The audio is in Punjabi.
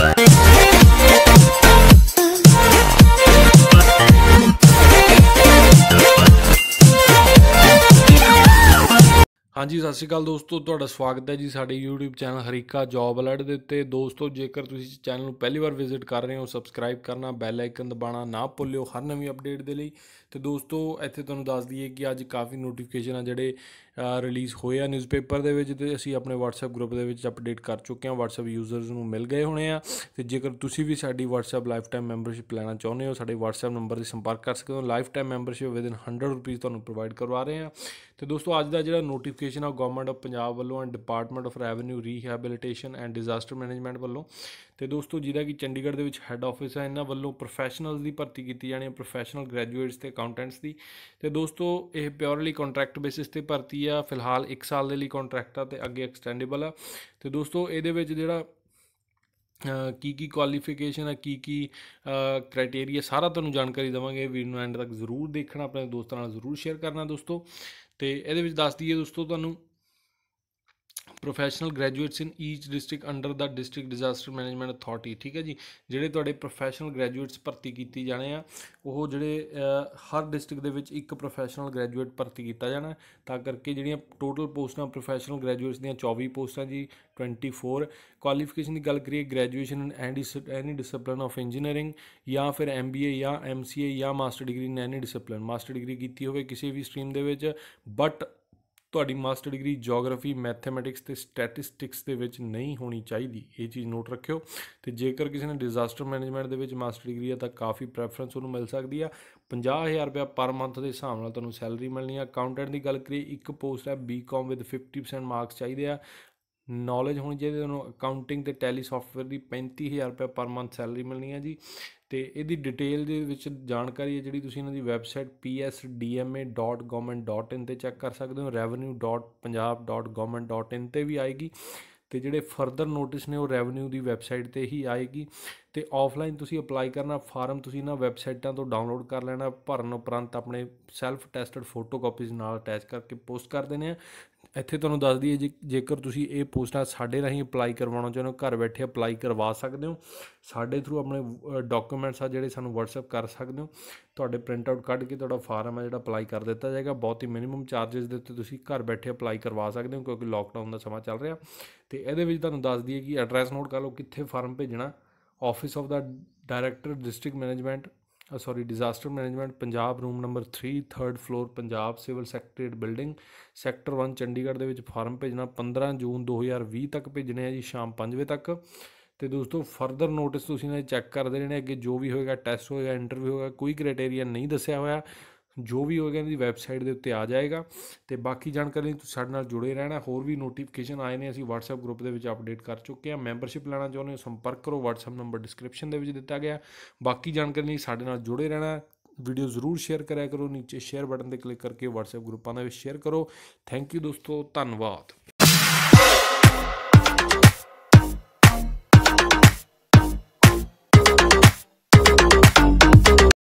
ਹਾਂਜੀ ਸਤਿ ਸ਼੍ਰੀ ਅਕਾਲ ਦੋਸਤੋ ਤੁਹਾਡਾ ਸਵਾਗਤ ਹੈ ਜੀ ਸਾਡੇ YouTube channel Harika job alert ਦੇ ਉੱਤੇ ਦੋਸਤੋ ਜੇਕਰ ਤੁਸੀਂ ਚੈਨਲ ਨੂੰ ਪਹਿਲੀ ਵਾਰ ਵਿਜ਼ਿਟ ਕਰ ਰਹੇ ਹੋ ਸਬਸਕ੍ਰਾਈਬ ਕਰਨਾ ਬੈਲ ਆਈਕਨ ਦਬਾਣਾ ਨਾ ਭੁੱਲਿਓ ਹਰ ਨਵੀਂ ਅਪਡੇਟ ਦੇ ਲਈ ਤੇ ਦੋਸਤੋ ਇੱਥੇ ਤੁਹਾਨੂੰ ਦੱਸ ਦਈਏ ਕਿ ਅੱਜ ਕਾਫੀ ਨੋਟੀਫਿਕੇਸ਼ਨ ਆ ਜਿਹੜੇ ਰਿਲੀਜ਼ ਹੋਏ ਆ ਨਿਊਜ਼ਪੇਪਰ ਦੇ ਵਿੱਚ ਤੇ ਅਸੀਂ ਆਪਣੇ WhatsApp ਗਰੁੱਪ ਦੇ ਵਿੱਚ ਅਪਡੇਟ ਕਰ ਚੁੱਕੇ ਹਾਂ WhatsApp ਯੂਜ਼ਰਸ ਨੂੰ ਮਿਲ ਗਏ ਹੋਣੇ ਆ ਤੇ ਜੇਕਰ ਤੁਸੀਂ ਵੀ ਸਾਡੀ WhatsApp ਲਾਈਫਟਾਈਮ ਮੈਂਬਰਸ਼ਿਪ ਲੈਣਾ ਚਾਹੁੰਦੇ ਹੋ ਸਾਡੇ WhatsApp ਨੰਬਰ ਤੇ ਸੰਪਰਕ ਕਰ ਸਕਦੇ ਹੋ ਲਾਈਫਟਾਈਮ ਮੈਂਬਰਸ਼ਿਪ ਵਿਦਨ 100 ਰੁਪਏ ਤੁਹਾਨੂੰ ਪ੍ਰੋਵਾਈਡ ਕਰਵਾ ਰਹੇ ਆ ਤੇ ਦੋਸਤੋ ਅੱਜ ਦਾ ਜਿਹੜਾ ਨੋਟੀਫਿਕੇਸ਼ਨ ਆ ਗਵਰਨਮੈਂਟ ਆਫ ਪੰਜਾਬ ਵੱਲੋਂ and department of revenue rehabilitation and disaster management ਵੱਲੋਂ ਤੇ ਦੋਸਤੋ ਜਿਹਦਾ ਕਿ ਚੰਡੀਗੜ੍ਹ ਦੇ ਵਿੱਚ ਹੈੱਡ ਆਫਿਸ ਹੈ ਇਹਨਾਂ ਵੱਲੋਂ ਪ੍ਰੋਫੈਸ਼ਨਲਸ ਦੀ ਭਰਤੀ ਕੀਤੀ ਜਾਣੀ ਹੈ ਪ੍ਰੋਫੈਸ਼ਨਲ ਗ੍ਰੈਜੂਏਟਸ ਤੇ ਅਕਾਊਂਟੈਂਟਸ ਦੀ ਤੇ ਦੋਸਤੋ ਇਹ ਪਿਓਰਲੀ ਕੰਟਰੈਕਟ ਬੇਸਿਸ ਤੇ ਭਰਤੀ ਆ ਫਿਲਹਾਲ 1 ਸਾਲ ਦੇ ਲਈ ਕੰਟਰੈਕਟ ਆ ਤੇ ਅੱਗੇ ਐਕਸਟੈਂਡੇਬਲ ਆ ਤੇ ਦੋਸਤੋ ਇਹਦੇ ਵਿੱਚ ਜਿਹੜਾ ਕੀ ਕੀ ਕੁਆਲੀਫਿਕੇਸ਼ਨ ਆ ਕੀ ਕੀ ਕ੍ਰਾਈਟੇਰੀਆ ਸਾਰਾ ਤੁਹਾਨੂੰ ਜਾਣਕਾਰੀ ਦਵਾਂਗੇ ਵੀਡੀਓ ਨੂੰ ਐਂਡ ਤੱਕ ਜ਼ਰੂਰ ਦੇਖਣਾ ਆਪਣੇ ਦੋਸਤਾਂ ਨਾਲ ਜ਼ਰੂਰ ਸ਼ੇਅਰ ਕਰਨਾ ਦੋਸਤੋ ਤੇ ਇਹਦੇ ਵਿੱਚ ਦੱਸ ਦਈਏ ਦੋਸਤੋ ਤੁਹਾਨੂੰ professional graduates in each district under the district disaster management authority ਠੀਕ ਹੈ ਜੀ ਜਿਹੜੇ ਤੁਹਾਡੇ ਪ੍ਰੋਫੈਸ਼ਨਲ ਗ੍ਰੈਜੂਏਟਸ ਭਰਤੀ ਕੀਤੀ ਜਾਣੇ ਆ ਉਹ ਜਿਹੜੇ ਹਰ ਡਿਸਟ੍ਰਿਕਟ ਦੇ ਵਿੱਚ ਇੱਕ ਪ੍ਰੋਫੈਸ਼ਨਲ ਗ੍ਰੈਜੂਏਟ ਭਰਤੀ ਕੀਤਾ ਜਾਣਾ ਤਾਂ ਕਰਕੇ ਜਿਹੜੀਆਂ ਟੋਟਲ ਪੋਸਟਾਂ ਪ੍ਰੋਫੈਸ਼ਨਲ ਗ੍ਰੈਜੂਏਟਸ ਦੀਆਂ 24 ਪੋਸਟਾਂ ਜੀ 24 ਕੁਆਲੀਫਿਕੇਸ਼ਨ ਦੀ ਗੱਲ ਕਰੀਏ graduation in any discipline of engineering ਜਾਂ ਫਿਰ ਐਮਬੀਏ ਜਾਂ ਐਮਸੀਏ ਜਾਂ master degree in any discipline master degree ਕੀਤੀ ਹੋਵੇ ਕਿਸੇ ਵੀ ਸਟਰੀਮ ਦੇ ਵਿੱਚ ਬਟ ਤੁਹਾਡੀ ਮਾਸਟਰ ਡਿਗਰੀ ਜੀਓਗ੍ਰਾਫੀ ਮੈਥਮੈਟਿਕਸ ਤੇ ਸਟੈਟਿਸਟਿਕਸ ਦੇ ਵਿੱਚ ਨਹੀਂ ਹੋਣੀ ਚਾਹੀਦੀ ਇਹ ਚੀਜ਼ ਨੋਟ ਰੱਖਿਓ ਤੇ ਜੇਕਰ ਕਿਸੇ ਨੇ ਡਿਜ਼ਾਸਟਰ ਮੈਨੇਜਮੈਂਟ ਦੇ ਵਿੱਚ ਮਾਸਟਰ ਡਿਗਰੀ ਆ ਤਾਂ ਕਾਫੀ ਪ੍ਰੈਫਰੈਂਸ ਉਹਨੂੰ ਮਿਲ ਸਕਦੀ ਆ 50000 ਰੁਪਏ ਪਰ ਮੰਥ ਦੇ ਹਿਸਾਬ ਨਾਲ ਤੁਹਾਨੂੰ ਸੈਲਰੀ ਮਿਲਣੀ ਆ ਅਕਾਊਂਟੈਂਟ ਦੀ ਗੱਲ ਕਰੀਏ ਇੱਕ ਪੋਸਟ ਹੈ ਬੀਕਾਮ ਵਿਦ 50% ਮਾਰਕਸ ਚਾਹੀਦੇ ਆ ਨੌਲੇਜ ਹੋਣੀ ਚਾਹੀਦੀ ਤੁਹਾਨੂੰ ਅਕਾਊਂਟਿੰਗ ਤੇ ਟੈਲੀ ਸੌਫਟਵੇਅਰ ਦੀ 35000 ਰੁਪਏ ਪਰ ਮੰਥ ਸੈਲਰੀ ਮਿਲਣੀ ਹੈ ਜੀ ਤੇ ਇਹਦੀ ਡਿਟੇਲ ਦੇ ਵਿੱਚ ਜਾਣਕਾਰੀ ਹੈ ਜਿਹੜੀ ਤੁਸੀਂ ਇਹਨਾਂ ਦੀ ਵੈਬਸਾਈਟ psdma.government.in ਤੇ ਚੈੱਕ ਕਰ ਸਕਦੇ ਹੋ revenue.punjab.government.in ਤੇ ਵੀ ਆਏਗੀ ਤੇ ਜਿਹੜੇ ਫਰਦਰ ਨੋਟਿਸ ਨੇ ਉਹ ਰੈਵਨਿਊ ਦੀ ਵੈਬਸਾਈਟ ਤੇ ਹੀ ਆਏਗੀ ਤੇ ਆਫਲਾਈਨ ਤੁਸੀਂ ਅਪਲਾਈ ਕਰਨਾ ਫਾਰਮ ਤੁਸੀਂ ਇਹਨਾਂ ਵੈਬਸਾਈਟਾਂ ਤੋਂ ਡਾਊਨਲੋਡ ਕਰ ਲੈਣਾ ਭਰਨ ਉਪਰੰਤ ਆਪਣੇ ਸੈਲਫ ਟੈਸਟਡ ਫੋਟੋਕਾਪੀਜ਼ ਨਾਲ ਅਟੈਚ ਕਰਕੇ ਪੋਸਟ ਕਰ ਦੇਣੇ ਆ ਇੱਥੇ ਤੁਹਾਨੂੰ ਦੱਸ ਦਈਏ ਜੇਕਰ ਤੁਸੀਂ ਇਹ ਪੋਸਟਾਂ ਸਾਡੇ ਰਾਹੀਂ ਅਪਲਾਈ ਕਰਵਾਉਣਾ ਚਾਹੁੰਦੇ ਹੋ ਘਰ ਬੈਠੇ ਅਪਲਾਈ ਕਰਵਾ ਸਕਦੇ ਹੋ ਸਾਡੇ ਥਰੂ ਆਪਣੇ ਡਾਕੂਮੈਂਟਸ ਆ ਜਿਹੜੇ ਸਾਨੂੰ WhatsApp ਕਰ ਸਕਦੇ ਹੋ ਤੁਹਾਡੇ ਪ੍ਰਿੰਟ ਆਊਟ ਕੱਢ ਕੇ ਤੁਹਾਡਾ ਫਾਰਮ ਆ ਜਿਹੜਾ ਅਪਲਾਈ ਕਰ ਦਿੱਤਾ ਜਾਏਗਾ ਬਹੁਤ ਹੀ ਮਿਨੀਮਮ ਚਾਰजेस ਦੇ ਉੱਤੇ ਤੁਸੀਂ ਘਰ ਬੈਠੇ ਅਪਲਾਈ ਕਰਵਾ ਸਕਦੇ ਹੋ ਕਿਉਂਕਿ ਲੋਕਡਾਊਨ ਦਾ ਸਮਾਂ ਚੱਲ ਰਿਹਾ ਤੇ ਇਹਦੇ ਵਿੱਚ ਤੁਹਾਨੂੰ ਦੱਸ ਦਈਏ ਕਿ ਐਡਰੈਸ ਨੋਟ ਕਰ ਲਓ ਕਿੱਥੇ ਫਾਰਮ ਭੇਜਣਾ office of the director district management sorry disaster management Punjab room number 3 3rd floor Punjab civil secretariat building sector 1 Chandigarh ਦੇ ਵਿੱਚ ਫਾਰਮ ਭੇਜਣਾ 15 ਜੂਨ 2020 ਤੱਕ ਭੇਜਣੇ ਆ ਜੀ ਸ਼ਾਮ 5 ਵਜੇ ਤੱਕ ਤੇ ਦੋਸਤੋ ਫਰਦਰ ਨੋਟਿਸ ਤੁਸੀਂ ਨੇ ਚੈੱਕ ਕਰਦੇ ਰਹਿਣੇ ਅੱਗੇ ਜੋ ਵੀ ਹੋਏਗਾ ਟੈਸਟ ਹੋਏਗਾ ਇੰਟਰਵਿਊ ਹੋਏਗਾ ਕੋਈ ਕ੍ਰਾਈਟੇਰੀਆ ਨਹੀਂ ਦੱਸਿਆ ਹੋਇਆ ਜੋ ਵੀ ਹੋਏਗਾ ਇਹਦੀ ਵੈਬਸਾਈਟ ਦੇ ਉੱਤੇ ਆ ਜਾਏਗਾ ਤੇ ਬਾਕੀ ਜਾਣਕਾਰੀ ਤੁਸੀਂ ਸਾਡੇ ਨਾਲ ਜੁੜੇ ਰਹਿਣਾ ਹੋਰ ਵੀ ਨੋਟੀਫਿਕੇਸ਼ਨ ਆਏ ਨੇ ਅਸੀਂ WhatsApp ਗਰੁੱਪ ਦੇ ਵਿੱਚ ਅਪਡੇਟ ਕਰ ਚੁੱਕੇ ਹਾਂ ਮੈਂਬਰਸ਼ਿਪ ਲੈਣਾ ਚਾਹੁੰਦੇ ਹੋ ਸੰਪਰਕ ਕਰੋ WhatsApp ਨੰਬਰ ਡਿਸਕ੍ਰਿਪਸ਼ਨ ਦੇ ਵਿੱਚ ਦਿੱਤਾ ਗਿਆ ਬਾਕੀ ਜਾਣਕਾਰੀ ਲਈ ਸਾਡੇ ਨਾਲ ਜੁੜੇ ਰਹਿਣਾ ਵੀਡੀਓ ਜ਼ਰੂਰ ਸ਼ੇਅਰ ਕਰਿਆ ਕਰੋ ਨੀਚੇ ਸ਼ੇਅਰ ਬਟਨ ਤੇ ਕਲਿੱਕ ਕਰਕੇ WhatsApp ਗਰੁੱਪਾਂ ਦੇ ਵਿੱਚ ਸ਼ੇਅਰ ਕਰੋ ਥੈਂਕ ਯੂ ਦੋਸਤੋ ਧੰਨਵਾਦ